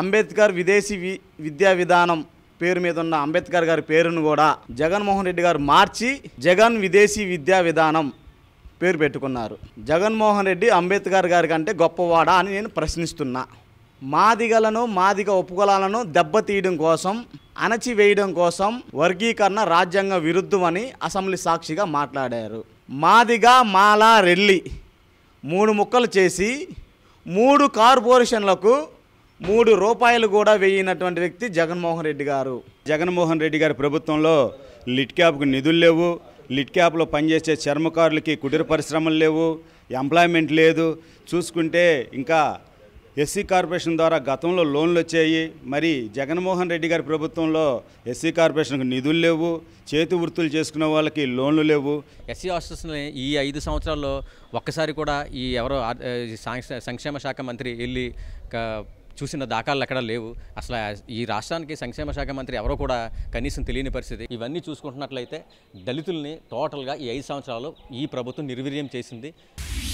అంబేద్కర్ విదేశీ వి విద్యా విధానం పేరు మీద ఉన్న అంబేద్కర్ గారి పేరును కూడా జగన్మోహన్ రెడ్డి గారు మార్చి జగన్ విదేశీ విద్యా విధానం పేరు పెట్టుకున్నారు జగన్మోహన్ రెడ్డి అంబేద్కర్ గారి కంటే గొప్పవాడా అని నేను ప్రశ్నిస్తున్నా మాదిగలను మాదిగ ఉపకులాలను దెబ్బతీయడం కోసం అణచివేయడం కోసం వర్గీకరణ రాజ్యాంగ విరుద్ధమని అసెంబ్లీ సాక్షిగా మాట్లాడారు మాదిగ మాల రెల్లి మూడు ముక్కలు చేసి మూడు కార్పొరేషన్లకు మూడు రూపాయలు కూడా వేయనటువంటి వ్యక్తి జగన్మోహన్ రెడ్డి గారు జగన్మోహన్ రెడ్డి గారి ప్రభుత్వంలో లిట్ క్యాబ్కు నిధులు లేవు లిట్ క్యాప్లో పనిచేసే చర్మకారులకి కుటీర పరిశ్రమలు లేవు ఎంప్లాయ్మెంట్ లేదు చూసుకుంటే ఇంకా ఎస్సీ కార్పొరేషన్ ద్వారా గతంలో లోన్లు వచ్చాయి మరి జగన్మోహన్ రెడ్డి గారి ప్రభుత్వంలో ఎస్సీ కార్పొరేషన్కు నిధులు లేవు చేతి వృత్తులు చేసుకునే వాళ్ళకి లోన్లు లేవు ఎస్సీ హాస్టల్స్ని ఈ ఐదు సంవత్సరాల్లో ఒక్కసారి కూడా ఈ ఎవరో సంక్షేమ శాఖ మంత్రి వెళ్ళి చూసిన దాఖలు అక్కడ లేవు అసలు ఈ రాష్ట్రానికి సంక్షేమ శాఖ మంత్రి ఎవరో కూడా కనీసం తెలియని పరిస్థితి ఇవన్నీ చూసుకుంటున్నట్లయితే దళితుల్ని టోటల్గా ఈ ఐదు సంవత్సరాలు ఈ ప్రభుత్వం నిర్వీర్యం చేసింది